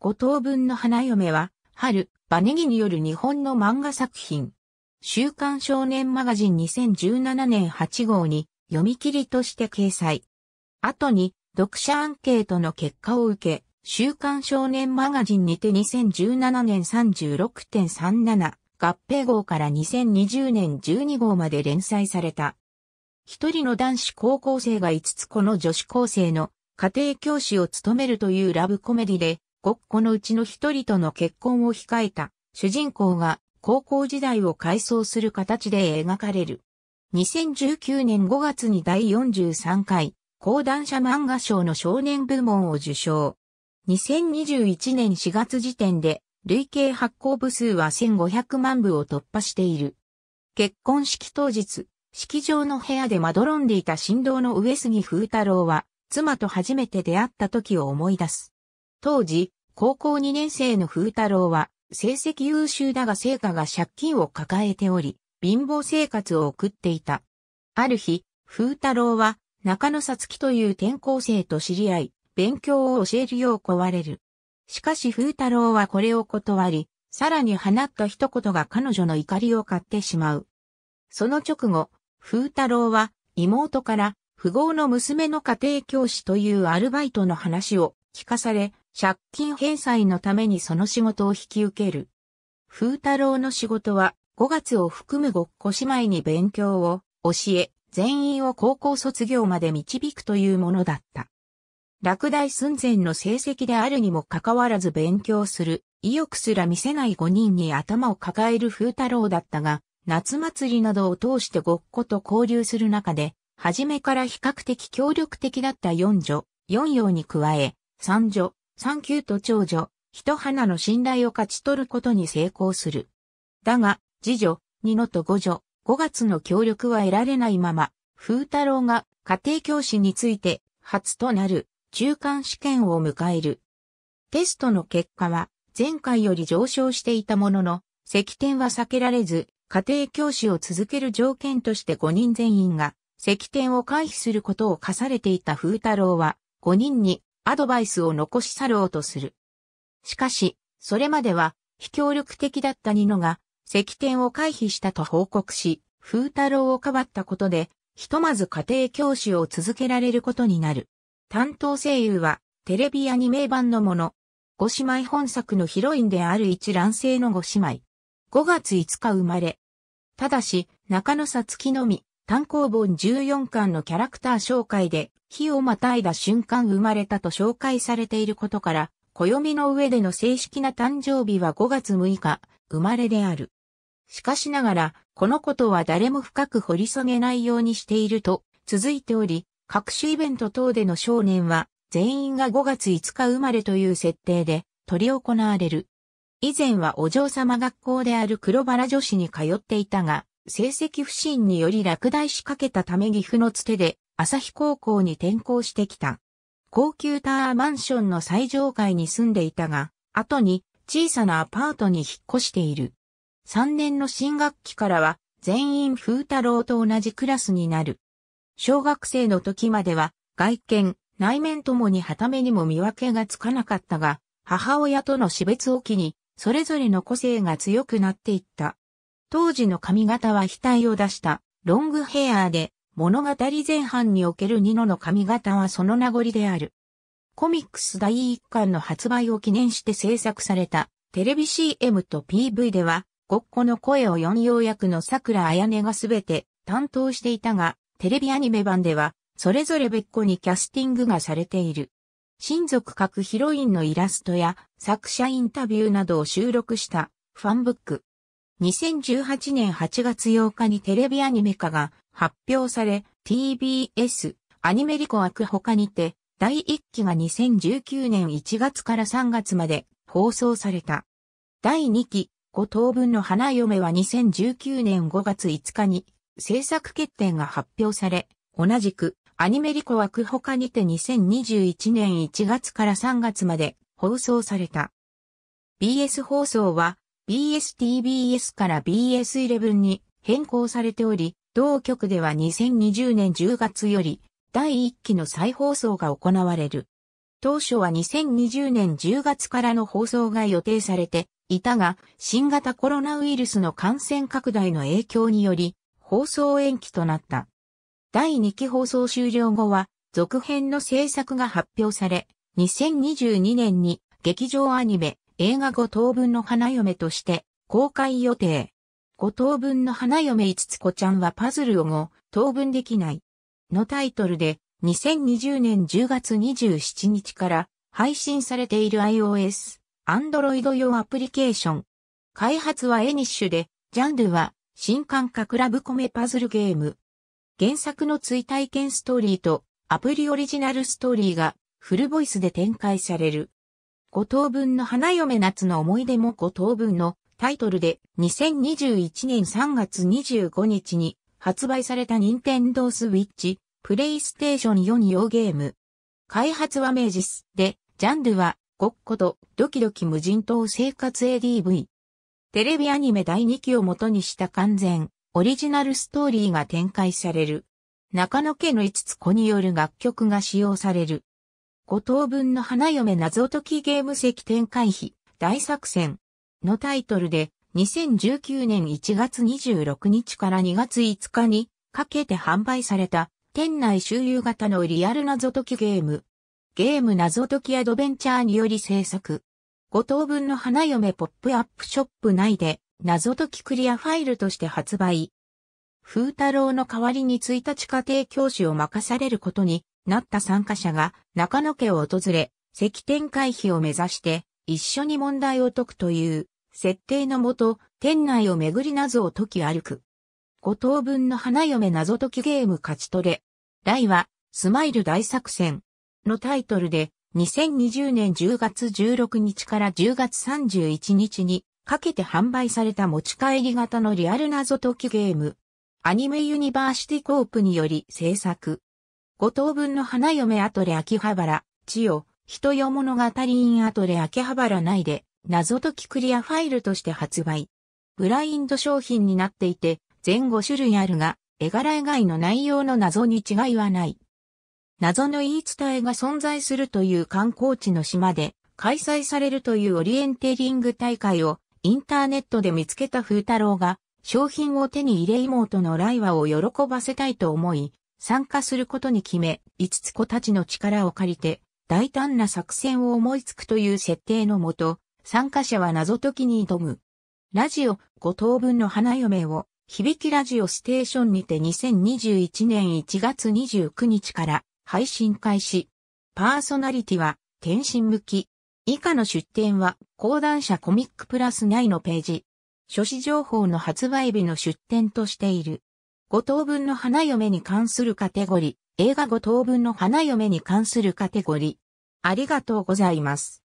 五等分の花嫁は、春、バネギによる日本の漫画作品。週刊少年マガジン2017年8号に読み切りとして掲載。後に読者アンケートの結果を受け、週刊少年マガジンにて2017年36.37合併号から2020年12号まで連載された。一人の男子高校生が5つ子の女子高生の家庭教師を務めるというラブコメディで、ごっこのうちの一人との結婚を控えた主人公が高校時代を回想する形で描かれる。2019年5月に第43回講談社漫画賞の少年部門を受賞。2021年4月時点で累計発行部数は1500万部を突破している。結婚式当日、式場の部屋でまどろんでいた振動の上杉風太郎は、妻と初めて出会った時を思い出す。当時、高校2年生の風太郎は、成績優秀だが成果が借金を抱えており、貧乏生活を送っていた。ある日、風太郎は、中野さつきという転校生と知り合い、勉強を教えるよう壊れる。しかし風太郎はこれを断り、さらに放った一言が彼女の怒りを買ってしまう。その直後、風太郎は妹から富豪の娘の家庭教師というアルバイトの話を聞かされ、借金返済のためにその仕事を引き受ける。風太郎の仕事は、5月を含むごっこ姉妹に勉強を教え、全員を高校卒業まで導くというものだった。落第寸前の成績であるにもかかわらず勉強する、意欲すら見せない5人に頭を抱える風太郎だったが、夏祭りなどを通してごっこと交流する中で、初めから比較的協力的だった四女、四葉に加え、三女、三級と長女、一花の信頼を勝ち取ることに成功する。だが、次女、二のと五女、五月の協力は得られないまま、風太郎が家庭教師について初となる中間試験を迎える。テストの結果は前回より上昇していたものの、石点は避けられず、家庭教師を続ける条件として5人全員が石点を回避することを課されていた風太郎は、5人にアドバイスを残し去ろうとする。しかし、それまでは、非協力的だったニノが、石典を回避したと報告し、風太郎をかばったことで、ひとまず家庭教師を続けられることになる。担当声優は、テレビアニメ版のもの。五姉妹本作のヒロインである一卵性の五姉妹。5月5日生まれ。ただし、中野さつきのみ、単行本14巻のキャラクター紹介で、火をまたいだ瞬間生まれたと紹介されていることから、暦の上での正式な誕生日は5月6日、生まれである。しかしながら、このことは誰も深く掘り下げないようにしていると続いており、各種イベント等での少年は、全員が5月5日生まれという設定で、取り行われる。以前はお嬢様学校である黒原女子に通っていたが、成績不振により落第しかけたため岐阜のつてで、朝日高校に転校してきた。高級タワーマンションの最上階に住んでいたが、後に小さなアパートに引っ越している。3年の新学期からは、全員風太郎と同じクラスになる。小学生の時までは、外見、内面ともに旗目にも見分けがつかなかったが、母親との死別を機に、それぞれの個性が強くなっていった。当時の髪型は額を出したロングヘアーで、物語前半におけるニノの髪型はその名残である。コミックス第1巻の発売を記念して制作されたテレビ CM と PV では、ごっこの声を4要役の桜彩音がすべて担当していたが、テレビアニメ版では、それぞれ別個にキャスティングがされている。親族各ヒロインのイラストや作者インタビューなどを収録したファンブック。2018年8月8日にテレビアニメ化が発表され、TBS アニメリコ枠他にて、第1期が2019年1月から3月まで放送された。第2期、5等分の花嫁は2019年5月5日に制作決定が発表され、同じくアニメリコ枠他にて2021年1月から3月まで放送された。BS 放送は BSTBS から BS11 に変更されており、同局では2020年10月より第1期の再放送が行われる。当初は2020年10月からの放送が予定されていたが、新型コロナウイルスの感染拡大の影響により、放送延期となった。第2期放送終了後は、続編の制作が発表され、2022年に劇場アニメ、映画5等分の花嫁として公開予定。5等分の花嫁5つ子ちゃんはパズルを5等分できない。のタイトルで2020年10月27日から配信されている iOS、Android 用アプリケーション。開発はエニッシュで、ジャンルは新感覚ラブコメパズルゲーム。原作の追体験ストーリーとアプリオリジナルストーリーがフルボイスで展開される。五等分の花嫁夏の思い出も五等分のタイトルで2021年3月25日に発売された任天堂ス switch プレイステーション4用ゲーム。開発は明治で、ジャンルはごっことドキドキ無人島生活 ADV。テレビアニメ第2期を元にした完全オリジナルストーリーが展開される。中野家の5つ子による楽曲が使用される。5等分の花嫁謎解きゲーム石展開費大作戦のタイトルで2019年1月26日から2月5日にかけて販売された店内周遊型のリアル謎解きゲーム。ゲーム謎解きアドベンチャーにより制作。5等分の花嫁ポップアップショップ内で謎解きクリアファイルとして発売。風太郎の代わりに1日家庭教師を任されることになった参加者が中野家を訪れ、石店回避を目指して一緒に問題を解くという設定のもと、店内を巡り謎を解き歩く。5等分の花嫁謎解きゲーム勝ち取れ。題は、スマイル大作戦のタイトルで、2020年10月16日から10月31日にかけて販売された持ち帰り型のリアル謎解きゲーム。アニメユニバーシティコープにより制作。五等分の花嫁アトレ秋葉原、千代、人よ物語インアトレ秋葉原内で、謎解きクリアファイルとして発売。ブラインド商品になっていて、全5種類あるが、絵柄以外の内容の謎に違いはない。謎の言い伝えが存在するという観光地の島で、開催されるというオリエンテリング大会をインターネットで見つけた風太郎が商品を手に入れ妹のライワを喜ばせたいと思い、参加することに決め、五つ子たちの力を借りて、大胆な作戦を思いつくという設定のもと、参加者は謎解きに挑む。ラジオ5等分の花嫁を、響きラジオステーションにて2021年1月29日から配信開始。パーソナリティは、天心向き。以下の出展は、講談社コミックプラス内のページ。書誌情報の発売日の出展としている。五等分の花嫁に関するカテゴリー、映画五等分の花嫁に関するカテゴリー。ありがとうございます。